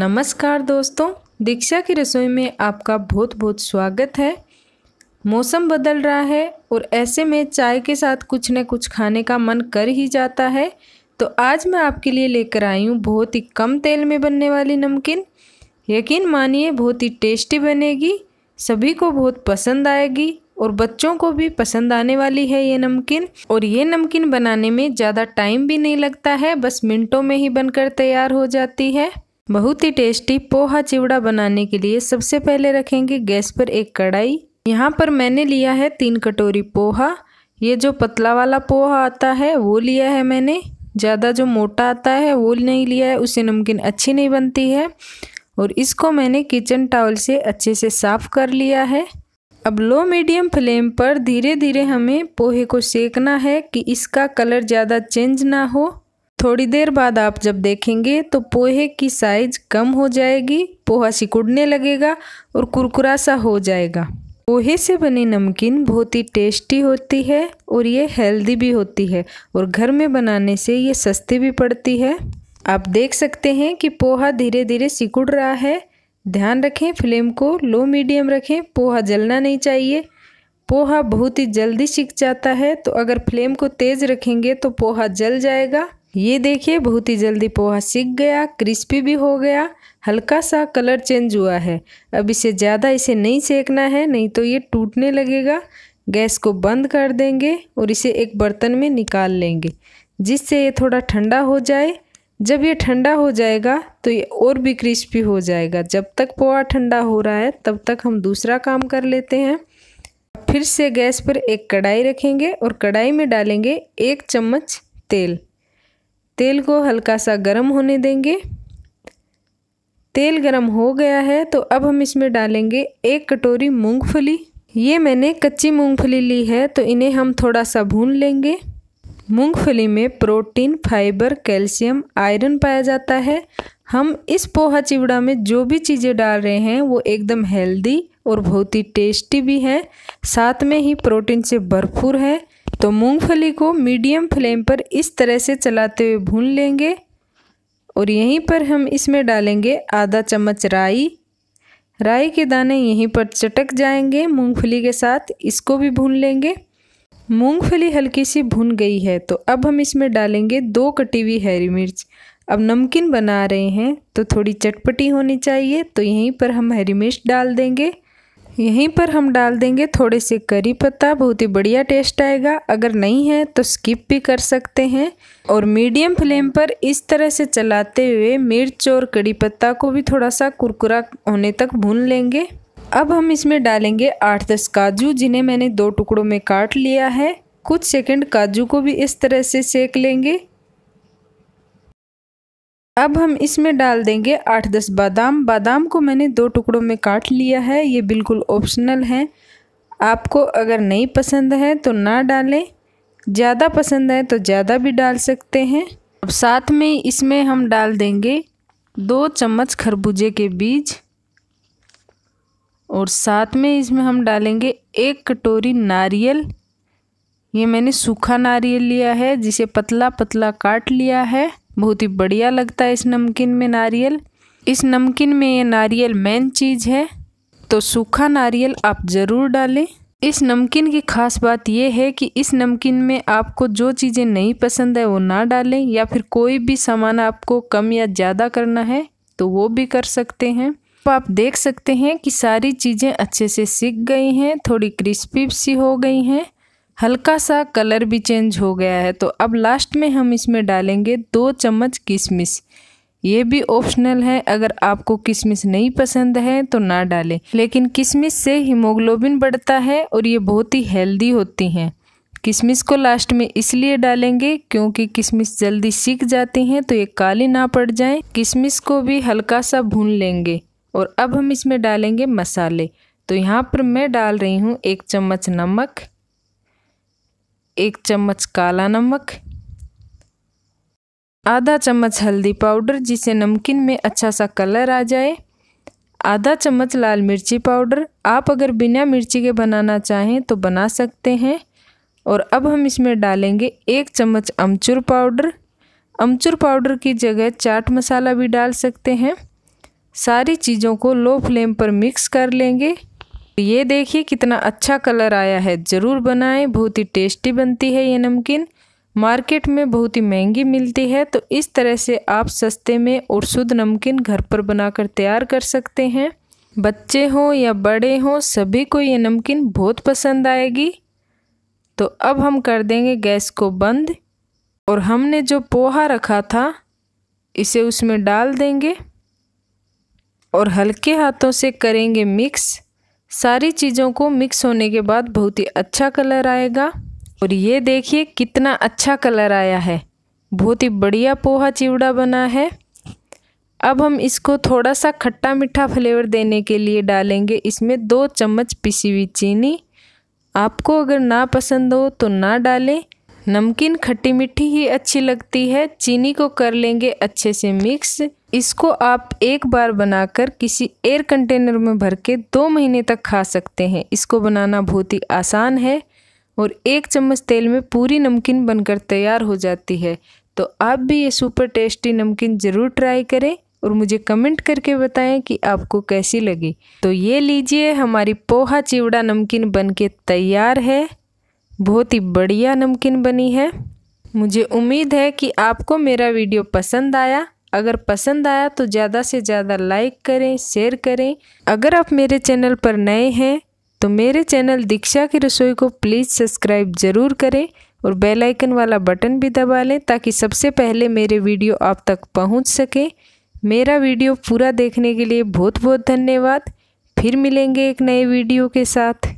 नमस्कार दोस्तों दीक्षा की रसोई में आपका बहुत बहुत स्वागत है मौसम बदल रहा है और ऐसे में चाय के साथ कुछ न कुछ खाने का मन कर ही जाता है तो आज मैं आपके लिए लेकर आई हूँ बहुत ही कम तेल में बनने वाली नमकीन यकीन मानिए बहुत ही टेस्टी बनेगी सभी को बहुत पसंद आएगी और बच्चों को भी पसंद आने वाली है ये नमकीन और ये नमकीन बनाने में ज़्यादा टाइम भी नहीं लगता है बस मिनटों में ही बनकर तैयार हो जाती है बहुत ही टेस्टी पोहा चिवड़ा बनाने के लिए सबसे पहले रखेंगे गैस पर एक कढ़ाई यहाँ पर मैंने लिया है तीन कटोरी पोहा ये जो पतला वाला पोहा आता है वो लिया है मैंने ज़्यादा जो मोटा आता है वो नहीं लिया है उससे नमकीन अच्छी नहीं बनती है और इसको मैंने किचन टावल से अच्छे से साफ़ कर लिया है अब लो मीडियम फ्लेम पर धीरे धीरे हमें पोहे को सेकना है कि इसका कलर ज़्यादा चेंज ना हो थोड़ी देर बाद आप जब देखेंगे तो पोहे की साइज कम हो जाएगी पोहा सिकुड़ने लगेगा और कुरकुरा सा हो जाएगा पोहे से बनी नमकीन बहुत ही टेस्टी होती है और ये हेल्दी भी होती है और घर में बनाने से ये सस्ती भी पड़ती है आप देख सकते हैं कि पोहा धीरे धीरे सिकुड़ रहा है ध्यान रखें फ्लेम को लो मीडियम रखें पोहा जलना नहीं चाहिए पोहा बहुत ही जल्दी सिक जाता है तो अगर फ्लेम को तेज़ रखेंगे तो पोहा जल जाएगा ये देखिए बहुत ही जल्दी पोहा सीख गया क्रिस्पी भी हो गया हल्का सा कलर चेंज हुआ है अब इसे ज़्यादा इसे नहीं सेकना है नहीं तो ये टूटने लगेगा गैस को बंद कर देंगे और इसे एक बर्तन में निकाल लेंगे जिससे ये थोड़ा ठंडा हो जाए जब ये ठंडा हो जाएगा तो ये और भी क्रिस्पी हो जाएगा जब तक पोहा ठंडा हो रहा है तब तक हम दूसरा काम कर लेते हैं फिर से गैस पर एक कढ़ाई रखेंगे और कढ़ाई में डालेंगे एक चम्मच तेल तेल को हल्का सा गर्म होने देंगे तेल गर्म हो गया है तो अब हम इसमें डालेंगे एक कटोरी मूंगफली ये मैंने कच्ची मूंगफली ली है तो इन्हें हम थोड़ा सा भून लेंगे मूंगफली में प्रोटीन फाइबर कैल्शियम आयरन पाया जाता है हम इस पोहा चिवड़ा में जो भी चीज़ें डाल रहे हैं वो एकदम हेल्दी और बहुत ही टेस्टी भी हैं साथ में ही प्रोटीन से भरपूर है तो मूंगफली को मीडियम फ्लेम पर इस तरह से चलाते हुए भून लेंगे और यहीं पर हम इसमें डालेंगे आधा चम्मच राई राई के दाने यहीं पर चटक जाएंगे मूंगफली के साथ इसको भी भून लेंगे मूंगफली हल्की सी भुन गई है तो अब हम इसमें डालेंगे दो कटी हुई हरी मिर्च अब नमकीन बना रहे हैं तो थोड़ी चटपटी होनी चाहिए तो यहीं पर हम हरी मिर्च डाल देंगे यहीं पर हम डाल देंगे थोड़े से करी पत्ता बहुत ही बढ़िया टेस्ट आएगा अगर नहीं है तो स्किप भी कर सकते हैं और मीडियम फ्लेम पर इस तरह से चलाते हुए मिर्च और करी पत्ता को भी थोड़ा सा कुरकुरा होने तक भून लेंगे अब हम इसमें डालेंगे आठ दस काजू जिन्हें मैंने दो टुकड़ों में काट लिया है कुछ सेकंड काजू को भी इस तरह से सेक लेंगे अब हम इसमें डाल देंगे आठ दस बादाम बादाम को मैंने दो टुकड़ों में काट लिया है ये बिल्कुल ऑप्शनल है आपको अगर नहीं पसंद है तो ना डालें ज़्यादा पसंद है तो ज़्यादा भी डाल सकते हैं अब साथ में इसमें हम डाल देंगे दो चम्मच खरबूजे के बीज और साथ में इसमें हम डालेंगे एक कटोरी नारियल ये मैंने सूखा नारियल लिया है जिसे पतला पतला काट लिया है बहुत ही बढ़िया लगता है इस नमकीन में नारियल इस नमकीन में ये नारियल मेन चीज़ है तो सूखा नारियल आप ज़रूर डालें इस नमकीन की खास बात यह है कि इस नमकीन में आपको जो चीज़ें नहीं पसंद है वो ना डालें या फिर कोई भी सामान आपको कम या ज़्यादा करना है तो वो भी कर सकते हैं तो आप देख सकते हैं कि सारी चीज़ें अच्छे से सीख गई हैं थोड़ी क्रिस्पी सी हो गई हैं हल्का सा कलर भी चेंज हो गया है तो अब लास्ट में हम इसमें डालेंगे दो चम्मच किशमिश ये भी ऑप्शनल है अगर आपको किशमिश नहीं पसंद है तो ना डालें लेकिन किशमिश से हीमोग्लोबिन बढ़ता है और ये बहुत ही हेल्दी होती हैं किशमिश को लास्ट में इसलिए डालेंगे क्योंकि किशमिश जल्दी सीख जाती हैं तो ये काली ना पड़ जाए किशमिश को भी हल्का सा भून लेंगे और अब हम इसमें डालेंगे मसाले तो यहाँ पर मैं डाल रही हूँ एक चम्मच नमक एक चम्मच काला नमक आधा चम्मच हल्दी पाउडर जिसे नमकीन में अच्छा सा कलर आ जाए आधा चम्मच लाल मिर्ची पाउडर आप अगर बिना मिर्ची के बनाना चाहें तो बना सकते हैं और अब हम इसमें डालेंगे एक चम्मच अमचूर पाउडर अमचूर पाउडर की जगह चाट मसाला भी डाल सकते हैं सारी चीज़ों को लो फ्लेम पर मिक्स कर लेंगे तो ये देखिए कितना अच्छा कलर आया है ज़रूर बनाएं बहुत ही टेस्टी बनती है ये नमकीन मार्केट में बहुत ही महंगी मिलती है तो इस तरह से आप सस्ते में और शुद्ध नमकीन घर पर बनाकर तैयार कर सकते हैं बच्चे हों या बड़े हों सभी को ये नमकीन बहुत पसंद आएगी तो अब हम कर देंगे गैस को बंद और हमने जो पोहा रखा था इसे उसमें डाल देंगे और हल्के हाथों से करेंगे मिक्स सारी चीज़ों को मिक्स होने के बाद बहुत ही अच्छा कलर आएगा और ये देखिए कितना अच्छा कलर आया है बहुत ही बढ़िया पोहा चिवड़ा बना है अब हम इसको थोड़ा सा खट्टा मीठा फ्लेवर देने के लिए डालेंगे इसमें दो चम्मच पिसी हुई चीनी आपको अगर ना पसंद हो तो ना डालें नमकीन खट्टी मीठी ही अच्छी लगती है चीनी को कर लेंगे अच्छे से मिक्स इसको आप एक बार बनाकर किसी एयर कंटेनर में भर के दो महीने तक खा सकते हैं इसको बनाना बहुत ही आसान है और एक चम्मच तेल में पूरी नमकीन बनकर तैयार हो जाती है तो आप भी ये सुपर टेस्टी नमकीन ज़रूर ट्राई करें और मुझे कमेंट करके बताएं कि आपको कैसी लगी तो ये लीजिए हमारी पोहा चिवड़ा नमकीन बनके तैयार है बहुत ही बढ़िया नमकीन बनी है मुझे उम्मीद है कि आपको मेरा वीडियो पसंद आया अगर पसंद आया तो ज़्यादा से ज़्यादा लाइक करें शेयर करें अगर आप मेरे चैनल पर नए हैं तो मेरे चैनल दीक्षा की रसोई को प्लीज़ सब्सक्राइब ज़रूर करें और बेल आइकन वाला बटन भी दबा लें ताकि सबसे पहले मेरे वीडियो आप तक पहुंच सके मेरा वीडियो पूरा देखने के लिए बहुत बहुत धन्यवाद फिर मिलेंगे एक नए वीडियो के साथ